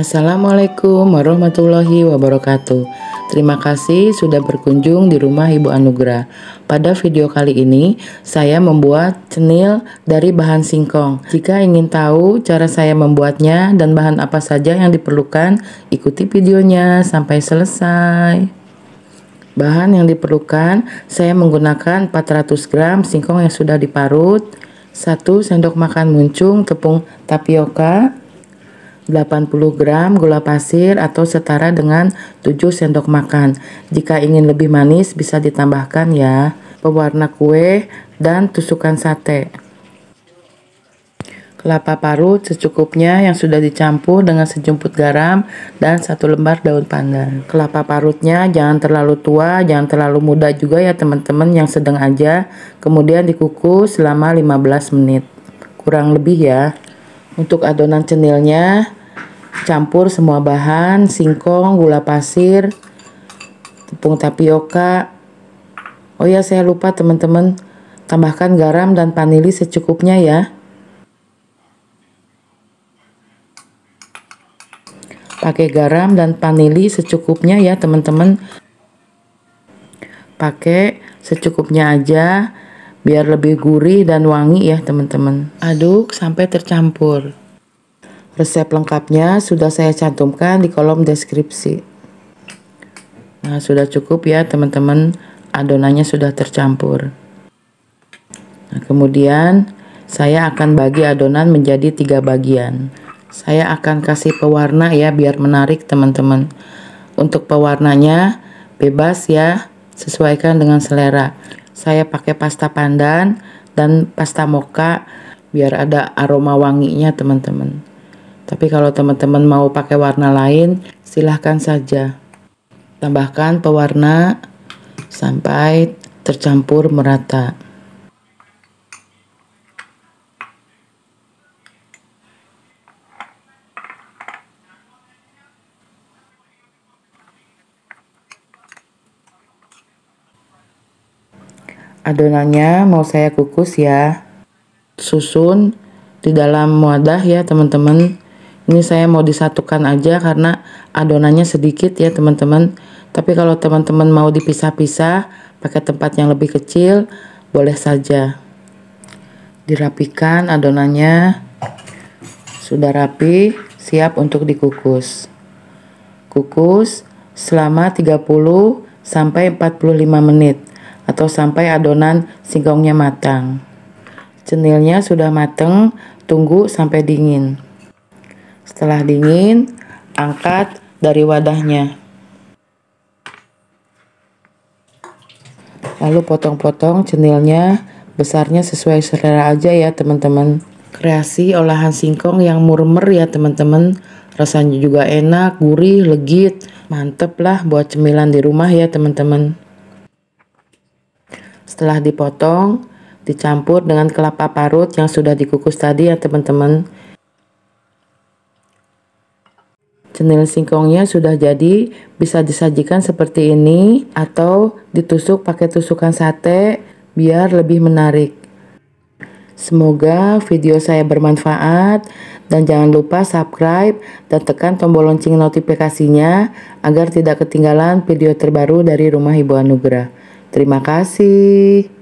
Assalamualaikum warahmatullahi wabarakatuh. Terima kasih sudah berkunjung di rumah Ibu Anugrah. Pada video kali ini, saya membuat cenil dari bahan singkong. Jika ingin tahu cara saya membuatnya dan bahan apa saja yang diperlukan, ikuti videonya sampai selesai. Bahan yang diperlukan, saya menggunakan 400 gram singkong yang sudah diparut, 1 sendok makan muncung tepung tapioka, 80 gram gula pasir atau setara dengan 7 sendok makan. Jika ingin lebih manis bisa ditambahkan ya. Pewarna kue dan tusukan sate. Kelapa parut secukupnya yang sudah dicampur dengan sejumput garam dan satu lembar daun pandan. Kelapa parutnya jangan terlalu tua, jangan terlalu muda juga ya teman-teman yang sedang aja. Kemudian dikukus selama 15 menit. Kurang lebih ya. Untuk adonan cenilnya campur semua bahan singkong gula pasir tepung tapioka oh ya saya lupa teman-teman tambahkan garam dan vanili secukupnya ya pakai garam dan vanili secukupnya ya teman-teman pakai secukupnya aja biar lebih gurih dan wangi ya teman-teman aduk sampai tercampur Resep lengkapnya sudah saya cantumkan di kolom deskripsi. Nah, sudah cukup ya teman-teman, adonannya sudah tercampur. Nah, kemudian saya akan bagi adonan menjadi tiga bagian. Saya akan kasih pewarna ya biar menarik teman-teman. Untuk pewarnanya bebas ya, sesuaikan dengan selera. Saya pakai pasta pandan dan pasta moka biar ada aroma wanginya teman-teman. Tapi kalau teman-teman mau pakai warna lain, silahkan saja. Tambahkan pewarna sampai tercampur merata. adonannya mau saya kukus ya susun di dalam wadah ya teman-teman ini saya mau disatukan aja karena adonannya sedikit ya teman-teman tapi kalau teman-teman mau dipisah-pisah pakai tempat yang lebih kecil boleh saja dirapikan adonannya sudah rapi siap untuk dikukus kukus selama 30 sampai 45 menit atau sampai adonan singkongnya matang cenilnya sudah matang tunggu sampai dingin setelah dingin, angkat dari wadahnya. Lalu potong-potong cenilnya, besarnya sesuai selera aja ya teman-teman. Kreasi olahan singkong yang murmer ya teman-teman. Rasanya juga enak, gurih, legit. Mantep lah buat cemilan di rumah ya teman-teman. Setelah dipotong, dicampur dengan kelapa parut yang sudah dikukus tadi ya teman-teman. Cenil singkongnya sudah jadi, bisa disajikan seperti ini atau ditusuk pakai tusukan sate biar lebih menarik. Semoga video saya bermanfaat dan jangan lupa subscribe dan tekan tombol lonceng notifikasinya agar tidak ketinggalan video terbaru dari Rumah Ibu Anugerah. Terima kasih.